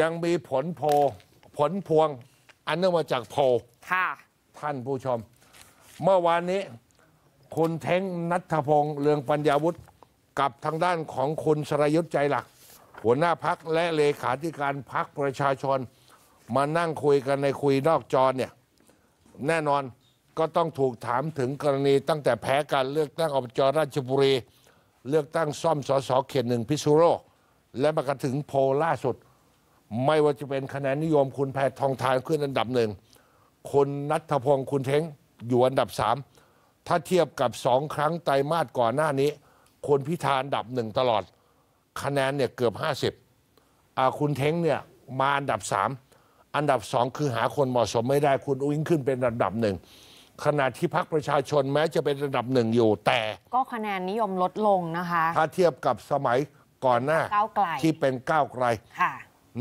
ยังมีผลโพผลพวงอันเนื่องมาจากโพค่ะท่านผู้ชม เมื่อวานนี้คุณเท้งนัทพงษ์เรืองปัญญาวุฒิกับทางด้านของคุณสรยุทธ์ใจหลัก หัวหน้าพักและเลขาธิการพักประชาชน มานั่งคุยกันในคุยนอกจอเนี่ยแน่นอนก็ต้องถูกถามถึงกรณีตั้งแต่แพ้การเลือกตั้งอบจราชบุรี เลือกตั้งซ่อมสอสอเขตหนึ่งพิซูุโรและมากระถึงโพล่าสุดไม่ว่าจะเป็นคะแนนนิยมคุณแพททองทานขึ้นอันดับหนึ่งคุณนัทพงศ์คุณเท้งอยู่อันดับสามถ้าเทียบกับสองครั้งไตรมาสก่อนหน้านี้คุณพิธาอันดับหนึ่งตลอด คะแนนเนี่ยเกือบห้าสิบคุณเท้งเนี่ยมาอันดับสามอันดับสองคือหาคนเหมาะสมไม่ได้คุณอุ้งขึ้นเป็นอันดับหนึ่งขณะที่พรรคประชาชนแม้จะเป็นอันดับหนึ่งอยู่แต่ ก็คะแนนนิยมลดลงนะคะ ถ้าเทียบกับสมัยก่อนหน้าที่เป็นก้าวไกล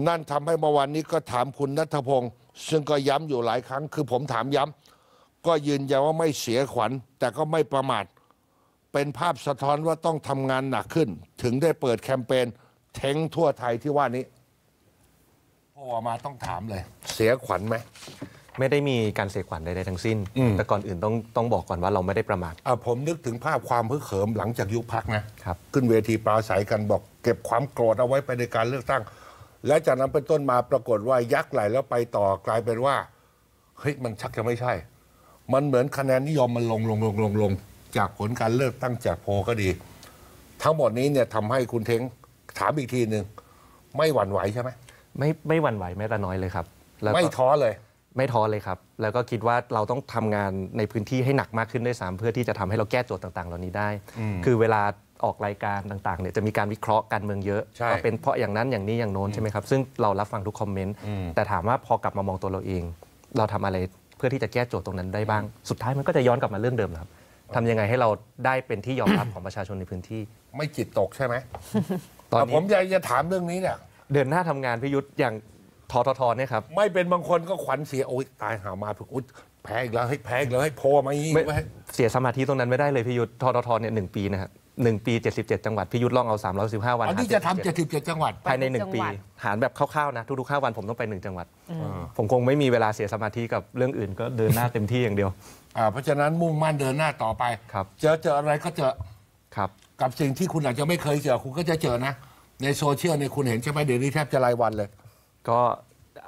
นั่นทำให้เมื่อวานนี้ก็ถามคุณนัทพงศ์ซึ่งก็ย้ำอยู่หลายครั้งคือผมถามย้ำก็ยืนยันว่าไม่เสียขวัญ แต่ก็ไม่ประมาทเป็นภาพสะท้อนว่าต้องทำงานหนักขึ้น ถึงได้เปิดแคมเปญเทงทั่วไทยที่ว่านี้พอมาต้องถามเลย เสียขวัญไหมไม่ได้มีการเสียขวัญใดๆทั้งสิ้น แต่ก่อนอื่นต้องต้องบอกก่อนว่าเราไม่ได้ประมาทอ่ผมนึกถึงภาพความเพื่อเขิมหลังจากยุคพักนะครับขึ้นเวทีปราศัยกันบอกเก็บความโกรธเอาไว้ไปในการเลือกตั้งและจากนั้นเป็นต้นมาปรากฏว่ายักษ์ไหลแล้วไปต่อกลายเป็นว่าเฮ้ยมันชักจะไม่ใช่ มันเหมือนคะแนนนิยมมันลงลงลงลงลงจากผลการเลือกตั้งจากโพก็ดี ทั้งหมดนี้เนี่ยทำให้คุณเทงถามอีกทีหนึ่งไม่หวั่นไหวใช่ไหมไม่ไม่หวั่นไหวแม้แต่น้อยเลยครับแล้วไม่ท้อเลย ไม่ท้อเลยครับ แล้วก็คิดว่าเราต้องทำงานในพื้นที่ให้หนักมากขึ้นด้วยซ้ำเพื่อที่จะทำให้เราแก้โจทย์ต่างๆเหล่านี้ได้ คือเวลาออกรายการต่างๆเนี่ยจะมีการวิเคราะห์การเมืองเยอะว่าเป็นเพราะอย่างนั้นอย่างนี้อย่างโน้นใช่ไหมครับซึ่งเรารับฟังทุกคอมเมนต์ แต่ถามว่าพอกลับมามองตัวเราเอง เราทำอะไรเพื่อที่จะแก้โจทย์ตรงนั้นได้บ้างสุดท้ายมันก็จะย้อนกลับมาเรื่องเดิมครับทำยังไงให้เราได้เป็นที่ยอมรับของประชาชนในพื้นที่ ไม่จิตตกใช่ไหมตอนนี้ผมอยากจะถามเรื่องนี้เนี่ยเดินหน้าทำงานพิยุทธ์อย่างทททเนี่ยครับไม่เป็นบางคนก็ขวัญเสียโอ๊ยตายหามาถูกอุ๊ยแพ้อีกแล้วให้แพ้อีกแล้วให้พอมาอีกไม่เสียสมาธิตรงนั้นไม่ได้เลยพิยุทธ์ทททเนี่ยหนึ่งปีนะครับ1ปี77 จังหวัด พี่ยุทธลองเอา315วันอันนี้จะทำเจ็ดสิบเจ็ดจังหวัด ภายใน 1 ปี หารแบบคร่าวๆนะ ทุกๆ5วันผมต้องไป 1 จังหวัดผมคงไม่มีเวลาเสียสมาธิกับเรื่องอื่นก็เดินหน้าเต็มที่อย่างเดียวเพราะฉะนั้นมุ่งมั่นเดินหน้าต่อไป เจอเจออะไรก็เจอครับกับสิ่งที่คุณอาจจะไม่เคยเจอ คุณก็จะเจอนะในโซเชียลในคุณเห็นใช่ไหมเดี๋ยวนี้แทบจะรายวันเลย ก็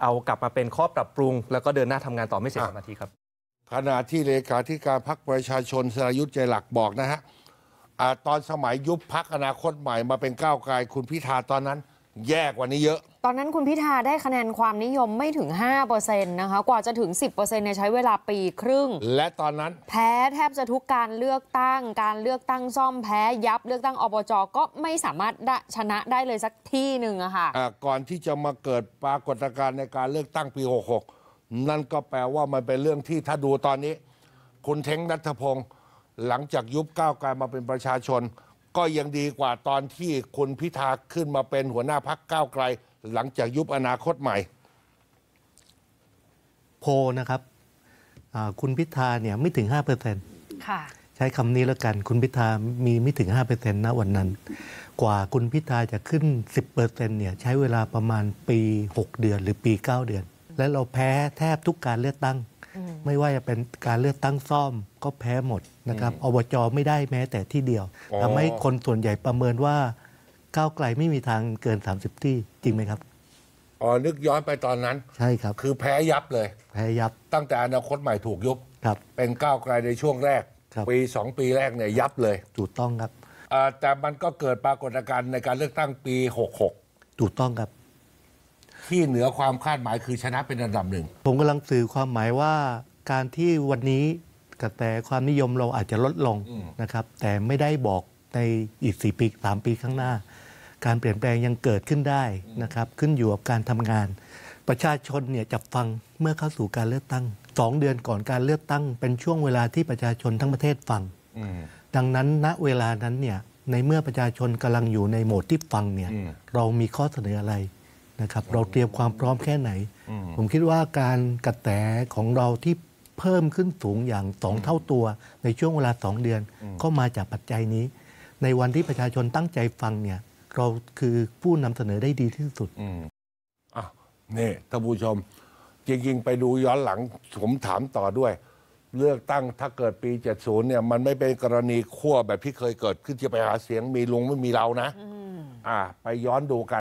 เอากลับมาเป็นข้อปรับปรุงแล้วก็เดินหน้าทำงานต่อไม่เสียสมาธิครับขณะที่เลขาธิการพรรคประชาชนสรยุทธ์ใจหลักบอกนะฮะตอนสมัยยุบพักอนาคตใหม่มาเป็นก้าวไกลคุณพิธาตอนนั้น แย่กว่านี้เยอะ ตอนนั้นคุณพิธาได้คะแนนความนิยมไม่ถึง5%นะคะ กว่าจะถึง 10%เนี่ยใช้เวลาปีครึ่ง และตอนนั้นแพ้แทบจะทุกการเลือกตั้ง การเลือกตั้งซ่อมแพ้ยับเลือกตั้งอบจก็ไม่สามารถชนะได้เลยสักที่หนึ่งอะค่ะะก่อนที่จะมาเกิดปรากฏการณ์ในการเลือกตั้งปี66นั่นก็แปลว่ามันเป็นเรื่องที่ถ้าดูตอนนี้ คุณเท้งนัทพงศ์หลังจากยุบก้าวไกลมาเป็นประชาชน ก็ยังดีกว่าตอนที่คุณพิธาขึ้นมาเป็นหัวหน้าพักก้าวไกล หลังจากยุบอนาคตใหม่ โพนะครับคุณพิธาเนี่ยไม่ถึง5%ค่ะใช้คำนี้แล้วกัน คุณพิธามีไม่ถึง5%นะวันนั้น กว่าคุณพิธาจะขึ้น10%เนี่ยใช้เวลาประมาณปี6เดือน หรือปี9เดือน และเราแพ้แทบทุกการเลือกตั้งไม่ว่าจะเป็นการเลือกตั้งซ่อม ก็แพ้หมดนะครับอบจไม่ได้แม้แต่ที่เดียวทำให้คนส่วนใหญ่ประเมินว่าก้าวไกลไม่มีทางเกิน 30 ที่ จริงไหมครับอ๋อนึกย้อนไปตอนนั้น ใช่ครับ คือแพ้ยับเลยแพ้ยับ ตั้งแต่อนาคตใหม่ถูกยุบครับ เป็นก้าวไกลในช่วงแรกรปีสองปีแรกเนี่ยยับเลย ถูกต้องครับแต่มันก็เกิดปรากฏการณ์ในการเลือกตั้งปี66ถูกต้องครับ ที่เหนือความคาดหมายคือชนะเป็นอันดับหนึ่งผมกำลังสื่อความหมายว่าการที่วันนี้กระแตความนิยมเราอาจจะลดลงนะครับแต่ไม่ได้บอกในอีกสี่ปีสามปีข้างหน้า การเปลี่ยนแปลงยังเกิดขึ้นได้นะครับขึ้นอยู่กับการทำงาน ประชาชนเนี่ยจับฟังเมื่อเข้าสู่การเลือกตั้งสองเดือนก่อนการเลือกตั้งเป็นช่วงเวลาที่ประชาชนทั้งประเทศฟังดังนั้นณเวลานั้นเนี่ยในเมื่อประชาชนกำลังอยู่ในโหมดที่ฟังเนี่ยเรามีข้อเสนออะไรนะครับ เราเตรียมความพร้อมแค่ไหน ผมคิดว่าการกระแตของเราที่เพิ่มขึ้นสูงอย่างสองเท่าตัวในช่วงเวลาสองเดือนก็มาจากปัจจัยนี้ ในวันที่ประชาชนตั้งใจฟังเนี่ยเราคือ ผู้นำเสนอได้ดีที่สุดอ่ะนี่ท่านผู้ชมจริง ๆ ไปดูย้อนหลัง ผมถามต่อด้วย เลือกตั้งถ้าเกิดปี 70เนี่ยมันไม่เป็นกรณีขั้วแบบที่เคยเกิดขึ้นที่ไปหาเสียงมีลุงไม่มีเรานะอ่า ไปย้อนดูกัน